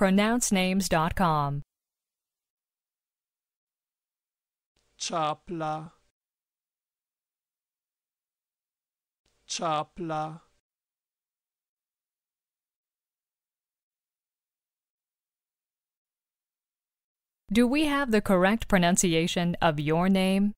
pronouncenames.com. Chapla Chapla Do we have the correct pronunciation of your name?